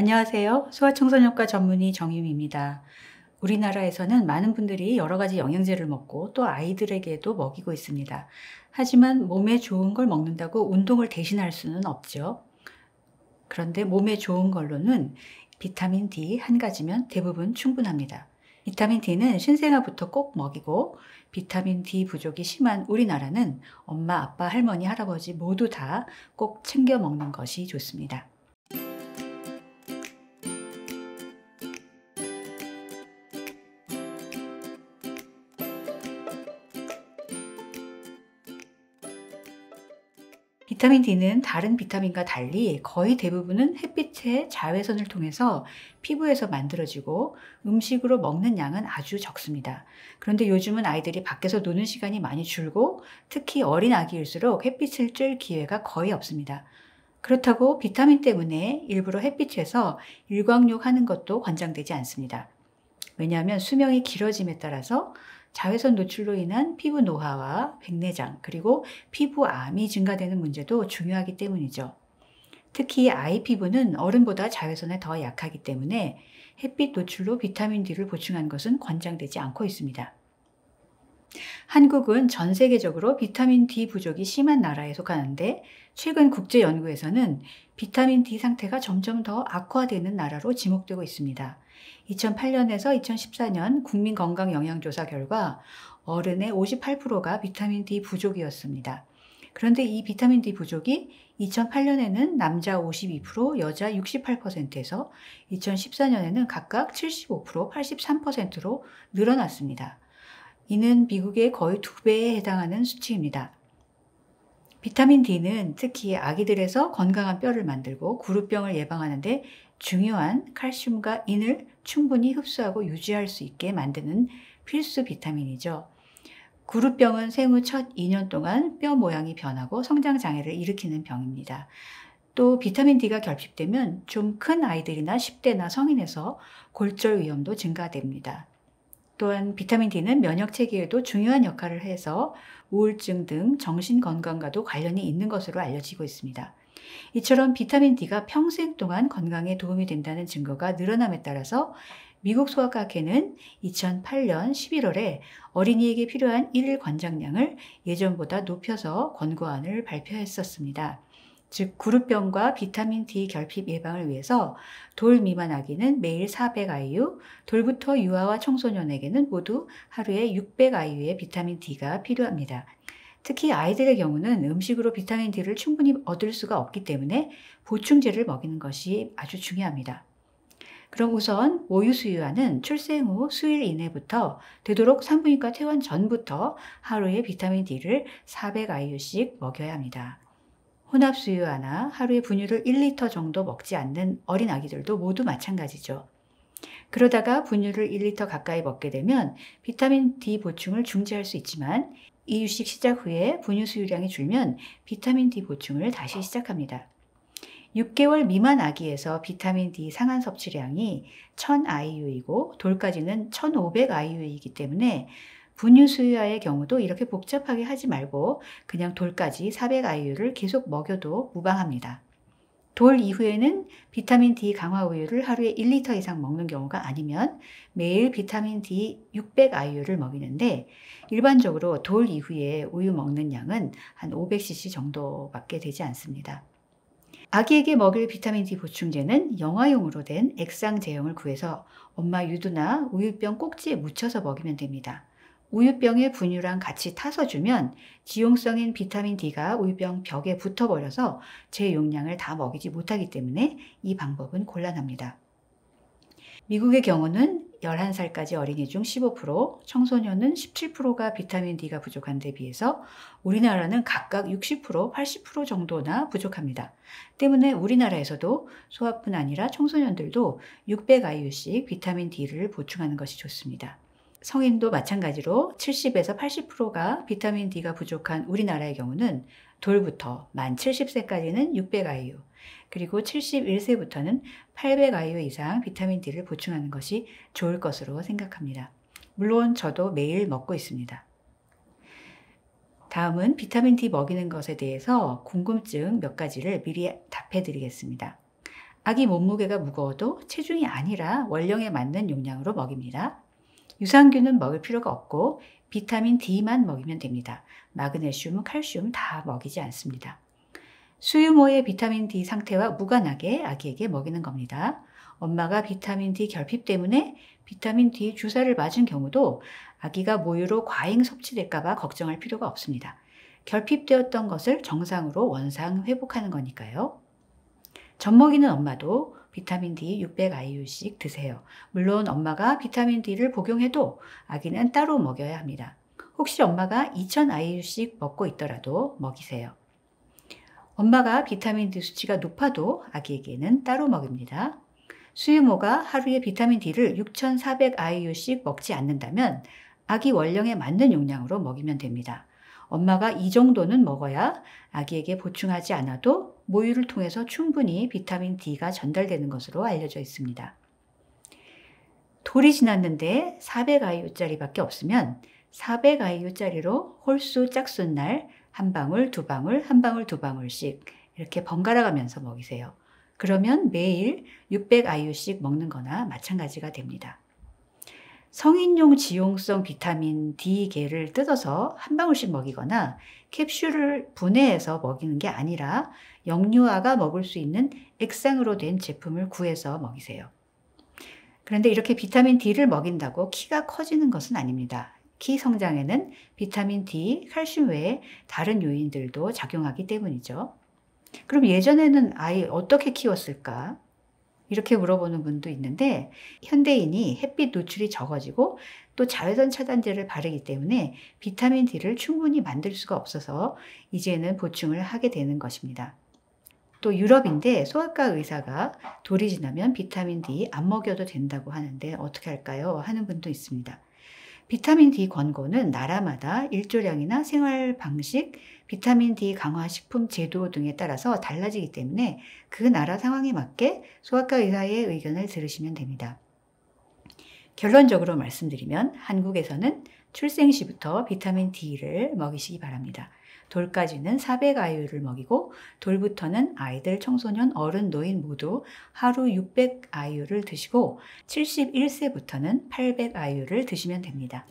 안녕하세요. 소아청소년과 전문의 정유미입니다. 우리나라에서는 많은 분들이 여러 가지 영양제를 먹고 또 아이들에게도 먹이고 있습니다. 하지만 몸에 좋은 걸 먹는다고 운동을 대신할 수는 없죠. 그런데 몸에 좋은 걸로는 비타민 D 한 가지면 대부분 충분합니다. 비타민 D는 신생아부터 꼭 먹이고 비타민 D 부족이 심한 우리나라는 엄마, 아빠, 할머니, 할아버지 모두 다 꼭 챙겨 먹는 것이 좋습니다. 비타민 D는 다른 비타민과 달리 거의 대부분은 햇빛의 자외선을 통해서 피부에서 만들어지고 음식으로 먹는 양은 아주 적습니다. 그런데 요즘은 아이들이 밖에서 노는 시간이 많이 줄고 특히 어린 아기일수록 햇빛을 쬐 기회가 거의 없습니다. 그렇다고 비타민 때문에 일부러 햇빛에서 일광욕 하는 것도 권장되지 않습니다. 왜냐하면 수명이 길어짐에 따라서 자외선 노출로 인한 피부 노화와 백내장 그리고 피부암이 증가되는 문제도 중요하기 때문이죠. 특히 아이 피부는 어른보다 자외선에 더 약하기 때문에 햇빛 노출로 비타민 D를 보충한 것은 권장되지 않고 있습니다. 한국은 전 세계적으로 비타민 D 부족이 심한 나라에 속하는데 최근 국제 연구에서는 비타민 D 상태가 점점 더 악화되는 나라로 지목되고 있습니다. 2008년에서 2014년 국민건강영양조사 결과 어른의 58%가 비타민 D 부족이었습니다. 그런데 이 비타민 D 부족이 2008년에는 남자 52%, 여자 68%에서 2014년에는 각각 75%, 83%로 늘어났습니다. 이는 미국의 거의 두 배에 해당하는 수치입니다. 비타민 D는 특히 아기들에서 건강한 뼈를 만들고 구루병을 예방하는데 중요한 칼슘과 인을 충분히 흡수하고 유지할 수 있게 만드는 필수 비타민이죠. 구루병은 생후 첫 2년 동안 뼈 모양이 변하고 성장 장애를 일으키는 병입니다. 또 비타민 D가 결핍되면 좀 큰 아이들이나 10대나 성인에서 골절 위험도 증가됩니다. 또한 비타민 D는 면역 체계에도 중요한 역할을 해서 우울증 등 정신 건강과도 관련이 있는 것으로 알려지고 있습니다. 이처럼 비타민 D가 평생 동안 건강에 도움이 된다는 증거가 늘어남에 따라서 미국 소아과학회는 2008년 11월에 어린이에게 필요한 1일 권장량을 예전보다 높여서 권고안을 발표했었습니다. 즉 구루병과 비타민 D 결핍 예방을 위해서 돌 미만 아기는 매일 400IU, 돌부터 유아와 청소년에게는 모두 하루에 600IU의 비타민 D가 필요합니다. 특히 아이들의 경우는 음식으로 비타민 D를 충분히 얻을 수가 없기 때문에 보충제를 먹이는 것이 아주 중요합니다. 그럼 우선 오유수유아는 출생 후 수일 이내부터 되도록 산부인과 퇴원 전부터 하루에 비타민 D를 400IU씩 먹여야 합니다. 혼합수유하나 하루에 분유를 1리터 정도 먹지 않는 어린 아기들도 모두 마찬가지죠. 그러다가 분유를 1리터 가까이 먹게 되면 비타민 D 보충을 중지할 수 있지만 이유식 시작 후에 분유 수유량이 줄면 비타민 D 보충을 다시 시작합니다. 6개월 미만 아기에서 비타민 D 상한 섭취량이 1000IU이고 돌까지는 1500IU이기 때문에 분유수유아의 경우도 이렇게 복잡하게 하지 말고 그냥 돌까지 400IU를 계속 먹여도 무방합니다. 돌 이후에는 비타민 D 강화 우유를 하루에 1리터 이상 먹는 경우가 아니면 매일 비타민 D 600IU를 먹이는데 일반적으로 돌 이후에 우유 먹는 양은 한 500cc 정도밖에 되지 않습니다. 아기에게 먹일 비타민 D 보충제는 영아용으로 된 액상 제형을 구해서 엄마 유두나 우유병 꼭지에 묻혀서 먹이면 됩니다. 우유병의 분유랑 같이 타서 주면 지용성인 비타민 D가 우유병 벽에 붙어버려서 제 용량을 다 먹이지 못하기 때문에 이 방법은 곤란합니다. 미국의 경우는 11살까지 어린이 중 15%, 청소년은 17%가 비타민 D가 부족한 데 비해서 우리나라는 각각 60%, 80% 정도나 부족합니다. 때문에 우리나라에서도 소아뿐 아니라 청소년들도 600IU씩 비타민 D를 보충하는 것이 좋습니다. 성인도 마찬가지로 70에서 80%가 비타민 D가 부족한 우리나라의 경우는 돌부터 만 70세까지는 600IU, 그리고 71세부터는 800IU 이상 비타민 D를 보충하는 것이 좋을 것으로 생각합니다. 물론 저도 매일 먹고 있습니다. 다음은 비타민 D 먹이는 것에 대해서 궁금증 몇 가지를 미리 답해 드리겠습니다. 아기 몸무게가 무거워도 체중이 아니라 원령에 맞는 용량으로 먹입니다. 유산균은 먹을 필요가 없고 비타민 D만 먹이면 됩니다. 마그네슘, 칼슘 다 먹이지 않습니다. 수유모의 비타민 D 상태와 무관하게 아기에게 먹이는 겁니다. 엄마가 비타민 D 결핍 때문에 비타민 D 주사를 맞은 경우도 아기가 모유로 과잉 섭취될까봐 걱정할 필요가 없습니다. 결핍되었던 것을 정상으로 원상 회복하는 거니까요. 젖먹이는 엄마도 비타민 D 600IU씩 드세요. 물론 엄마가 비타민 D를 복용해도 아기는 따로 먹여야 합니다. 혹시 엄마가 2000IU씩 먹고 있더라도 먹이세요. 엄마가 비타민 D 수치가 높아도 아기에게는 따로 먹입니다. 수유모가 하루에 비타민 D를 6,400IU씩 먹지 않는다면 아기 원령에 맞는 용량으로 먹이면 됩니다. 엄마가 이 정도는 먹어야 아기에게 보충하지 않아도 모유를 통해서 충분히 비타민 D가 전달되는 것으로 알려져 있습니다. 돌이 지났는데 400IU짜리밖에 없으면 400IU짜리로 홀수 짝순 날 한 방울 두 방울 한 방울 두 방울씩 이렇게 번갈아 가면서 먹이세요. 그러면 매일 600IU씩 먹는 거나 마찬가지가 됩니다. 성인용 지용성 비타민 D계를 뜯어서 한 방울씩 먹이거나 캡슐을 분해해서 먹이는 게 아니라 영유아가 먹을 수 있는 액상으로 된 제품을 구해서 먹이세요. 그런데 이렇게 비타민 D를 먹인다고 키가 커지는 것은 아닙니다. 키 성장에는 비타민 D, 칼슘 외에 다른 요인들도 작용하기 때문이죠. 그럼 예전에는 아이 어떻게 키웠을까? 이렇게 물어보는 분도 있는데 현대인이 햇빛 노출이 적어지고 또 자외선 차단제를 바르기 때문에 비타민 D를 충분히 만들 수가 없어서 이제는 보충을 하게 되는 것입니다. 또 유럽인데 소아과 의사가 돌이 지나면 비타민 D 안 먹여도 된다고 하는데 어떻게 할까요? 하는 분도 있습니다. 비타민 D 권고는 나라마다 일조량이나 생활 방식, 비타민 D 강화 식품 제도 등에 따라서 달라지기 때문에 그 나라 상황에 맞게 소아과 의사의 의견을 들으시면 됩니다. 결론적으로 말씀드리면 한국에서는 출생 시부터 비타민 D를 먹이시기 바랍니다. 돌까지는 400아이유를 먹이고 돌부터는 아이들, 청소년, 어른, 노인 모두 하루 600아이유를 드시고 71세부터는 800아이유를 드시면 됩니다.